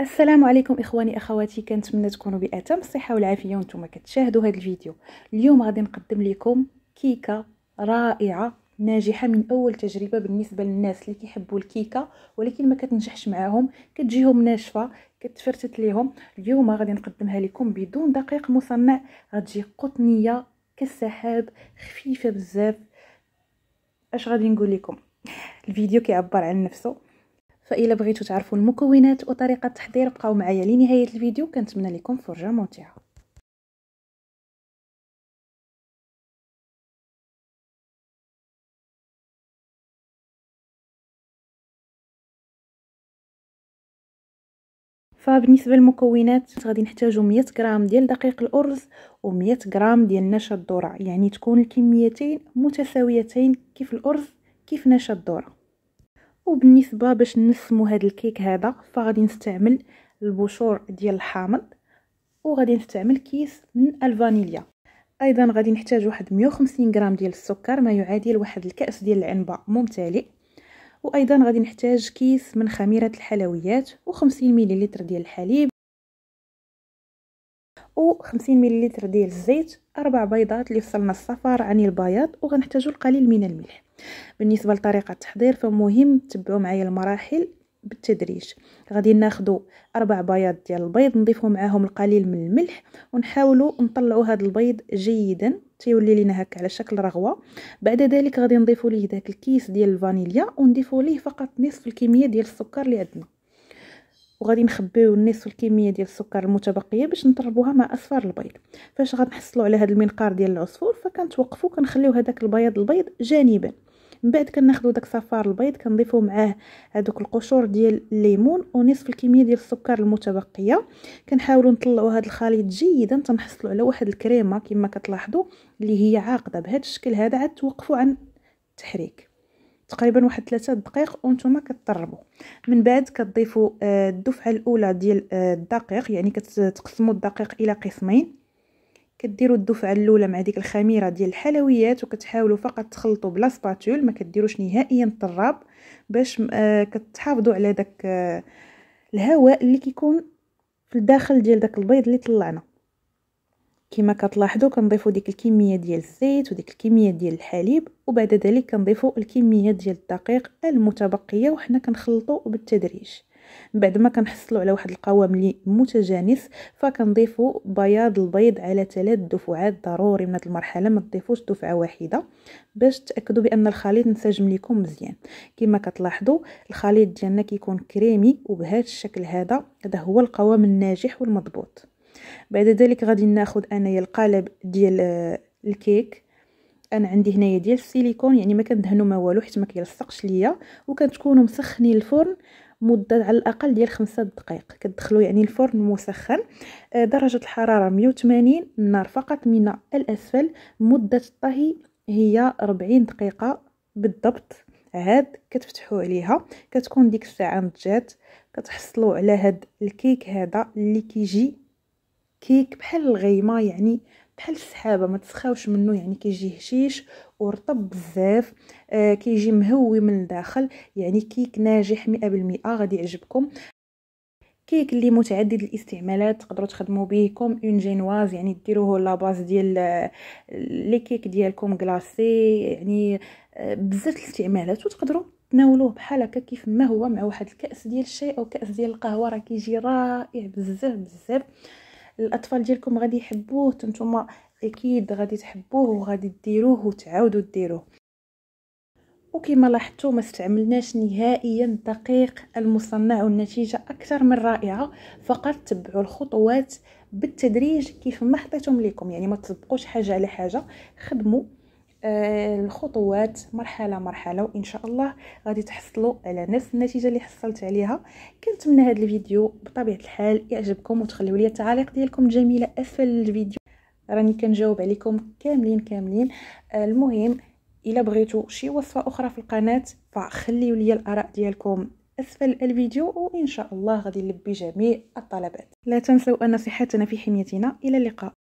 السلام عليكم اخواني اخواتي كنتمنى تكونوا باتم الصحه والعافيه وانتم كتشاهدوا هذا الفيديو اليوم غادي نقدم لكم كيكه رائعه ناجحه من اول تجربه بالنسبه للناس اللي كيحبوا الكيكه ولكن ما كتنجحش معاهم كتجيهم ناشفه كتفرتت ليهم اليوم غادي نقدمها لكم بدون دقيق مصنع غتجي قطنيه كالسحاب خفيفه بزاف اش غادي نقول لكم الفيديو كيعبر عن نفسه فإلا بغيتو تعرفوا المكونات وطريقة التحضير بقاو معايا لنهاية الفيديو كنتمنى لكم فرجة ممتعة فبالنسبه للمكونات غادي نحتاجو 100 غرام ديال دقيق الارز و100 غرام ديال نشا الذره يعني تكون الكميتين متساويتين كيف الارز كيف نشا الذره وبالنسبه باش نسمو هذا الكيك هذا فغادي نستعمل البشور ديال الحامض وغادي نستعمل كيس من الفانيليا ايضا غادي نحتاج واحد 150 غرام ديال السكر ما يعادل واحد الكاس ديال العنبه ممتلئ وايضا غادي نحتاج كيس من خميره الحلويات و50 مليلتر ديال الحليب و50 مليلتر ديال الزيت اربع بيضات اللي فصلنا الصفار عن البياض وغنحتاجوا القليل من الملح بالنسبه لطريقه التحضير فمهم تبعوا معايا المراحل بالتدريج غادي ناخذوا اربع بياض ديال البيض نضيفوا معاهم القليل من الملح ونحاولوا نطلعوا هذا البيض جيدا تيولي لينا هكا على شكل رغوه بعد ذلك غادي نضيفوا ليه داك الكيس ديال الفانيليا ونضيفوا ليه فقط نصف الكميه ديال السكر اللي عندنا وغادي نخبيو نصف الكميه ديال السكر المتبقيه باش نطربوها مع اصفار البيض فاش غنحصلوا على هذا المنقار ديال العصفور فكنتوقفوا كنخليو هذاك البياض البيض جانبا من بعد كناخذوا داك صفار البيض كنضيفوا معاه هذوك القشور ديال الليمون ونصف الكميه ديال السكر المتبقيه كنحاولوا نطلعوا هذا الخليط جيدا تنحصلوا على واحد الكريمه كما كتلاحظوا اللي هي عاقده بهذا الشكل هذا عاد توقفوا عن التحريك تقريبا واحد ثلاثة دقائق وانتم كتطربوا من بعد كتضيفوا آه، الدفعه الاولى ديال آه، الدقيق يعني كتقسموا الدقيق الى قسمين كديروا الدفعه الاولى مع ديك الخميره ديال الحلويات وكتحاولوا فقط تخلطوا بلا سباتول ما كديروش نهائيا الطراب باش آه، كتحافظوا على داك آه، الهواء اللي كيكون في الداخل ديال داك البيض اللي طلعنا كما كتلاحظوا كنضيفوا ديك الكميه ديال الزيت وديك الكميه ديال الحليب وبعد ذلك كنضيفوا الكميه ديال الدقيق المتبقيه وحنا كنخلطوا بالتدريج بعد ما كنحصلوا على واحد القوام لي متجانس فكنضيفوا بياض البيض على ثلاث دفعات ضروري من هذه المرحله ما تضيفوش دفعه واحده باش تاكدوا بان الخليط انسجم لكم مزيان كما كتلاحظوا الخليط ديالنا كيكون كريمي وبهذا الشكل هذا هذا هو القوام الناجح والمضبوط بعد ذلك غادي ناخذ انايا القالب ديال آه، الكيك انا عندي هنايا ديال السيليكون يعني ما كندهنوا ما والو حيت ما كيلصقش ليا وكتكونوا مسخنين الفرن مده على الاقل ديال خمسة دقائق كتدخلوا يعني الفرن مسخن آه، درجه الحراره 180 النار فقط من الاسفل مده الطهي هي 40 دقيقه بالضبط عاد كتفتحوا عليها كتكون ديك الساعه نضجات كتحصلوا على هاد الكيك هذا اللي كيجي كيك بحال الغيمه يعني بحال السحابه ما تسخاوش منه يعني كيجي هشيش ورطب بزاف آه كيجي مهوي من الداخل يعني كيك ناجح 100% غادي يعجبكم كيك اللي متعدد الاستعمالات تقدروا تخدموا به كوم اون جينواز يعني ديروه لا باز ديال لي كيك ديالكم كلاصي يعني آه، بزاف الاستعمالات وتقدروا تناولوه بحال هكا كيف ما هو مع واحد الكاس ديال الشاي او كاس ديال القهوه راه كيجي رائع بزاف بزاف الاطفال ديالكم غادي يحبوه نتوما اكيد غادي تحبوه وغادي ديروه وتعاودوا ديروه وكما لاحظتوا ما استعملناش نهائيا الدقيق المصنع والنتيجه اكثر من رائعه فقط تبعوا الخطوات بالتدريج كيف ما حطيتهم لكم يعني ما تطبقوش حاجه على حاجه خدموا آه، الخطوات مرحله مرحله وان شاء الله غادي تحصلوا على نفس النتيجه اللي حصلت عليها كنتمنى هذا الفيديو بطبيعه الحال يعجبكم وتخليو لي التعاليق ديالكم الجميله اسفل الفيديو راني كنجاوب عليكم كاملين كاملين آه، المهم الا بغيتو شي وصفه اخرى في القناه فخليو لي الاراء ديالكم اسفل الفيديو وان شاء الله غادي نلبي جميع الطلبات لا تنسوا ان صحتنا في حميتنا الى اللقاء